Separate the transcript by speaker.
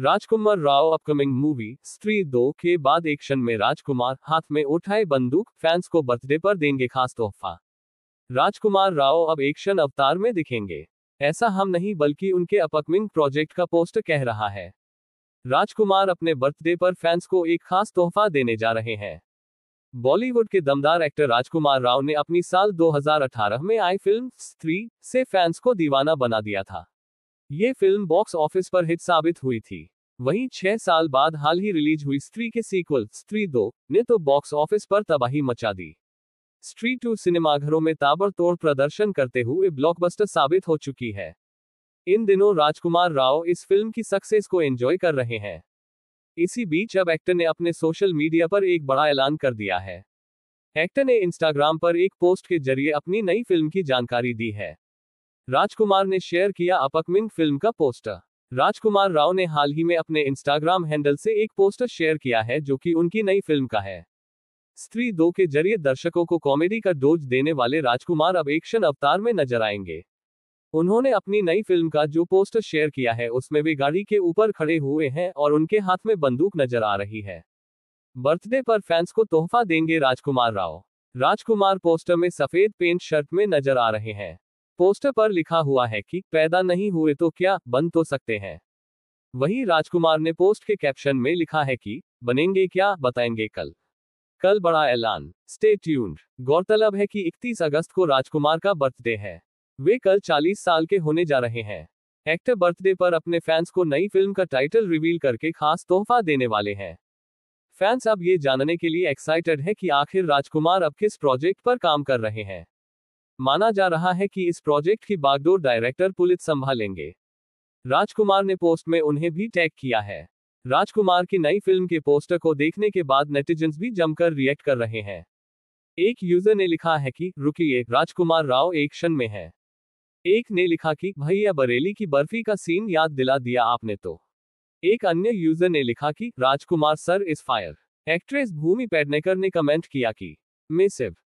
Speaker 1: राजकुमार Rao upcoming movie स्त्री दो के बाद एक्शन में राजकुमार हाथ में उठाए बंदूक फैंस को बर्थडे पर देंगे खास तोहफा राजकुमार राव अब एक्शन अवतार में दिखेंगे ऐसा हम नहीं बल्कि उनके अपकमिंग प्रोजेक्ट का पोस्टर कह रहा है राजकुमार अपने बर्थडे पर फैंस को एक खास तोहफा देने जा रहे हैं बॉलीवुड के दमदार एक्टर राजकुमार राव ने अपनी साल 2018 में आई फिल्म स्त्री से फैंस को दीवाना बना दिया था ये फिल्म बॉक्स ऑफिस पर हिट साबित हुई थी वहीं छह साल बाद हाल ही रिलीज हुई स्त्री के सीक्वल स्त्री दो ने तो बॉक्स ऑफिस पर तबाही मचा दी स्त्री टू सिनेमाघरों में ताबड़तोड़ प्रदर्शन करते हुए ब्लॉकबस्टर साबित हो चुकी है इन दिनों राजकुमार राव इस फिल्म की सक्सेस को एंजॉय कर रहे हैं इसी बीच अब एक्टर ने अपने सोशल मीडिया पर एक बड़ा ऐलान कर दिया है एक्टर ने इंस्टाग्राम पर एक पोस्ट के जरिए अपनी नई फिल्म की जानकारी दी है राजकुमार ने शेयर किया अपकमिंग फिल्म का पोस्टर राजकुमार राव ने हाल ही में अपने इंस्टाग्राम हैंडल से एक पोस्टर शेयर किया है जो कि उनकी नई फिल्म का है स्त्री दो के जरिए दर्शकों को कॉमेडी का डोज देने वाले राजकुमार अब एक्शन अवतार में नजर आएंगे उन्होंने अपनी नई फिल्म का जो पोस्टर शेयर किया है उसमें वे गाड़ी के ऊपर खड़े हुए हैं और उनके हाथ में बंदूक नजर आ रही है बर्थडे पर फैंस को तोहफा देंगे राजकुमार राव राजकुमार पोस्टर में सफेद पेंट शर्ट में नजर आ रहे हैं पोस्टर पर लिखा हुआ है कि पैदा नहीं हुए तो क्या बन तो सकते हैं वहीं राजकुमार ने पोस्ट के कैप्शन में लिखा है कि बनेंगे क्या बताएंगे कल कल बड़ा ऐलान स्टे ट्यून्ड गौरतलब है कि 31 अगस्त को राजकुमार का बर्थडे है वे कल 40 साल के होने जा रहे हैं एक्टर बर्थडे पर अपने फैंस को नई फिल्म का टाइटल रिवील करके खास तोहफा देने वाले हैं फैंस अब ये जानने के लिए एक्साइटेड है कि आखिर राजकुमार अब किस प्रोजेक्ट पर काम कर रहे हैं माना जा रहा है कि इस प्रोजेक्ट की बागडोर डायरेक्टर पुलित संभालेंगे राजकुमार ने पोस्ट में उन्हें भी टैग किया है राजकुमार की नई फिल्म के पोस्टर को देखने के बाद नेटिजन भी जमकर रिएक्ट कर रहे हैं एक यूजर ने लिखा है कि रुकिए राजकुमार राव एक्शन में है एक ने लिखा कि भैया बरेली की बर्फी का सीन याद दिला दिया आपने तो एक अन्य यूजर ने लिखा कि Rajkummar sir is fire actress Bhumi Pednekar ने कमेंट किया कि मिसिव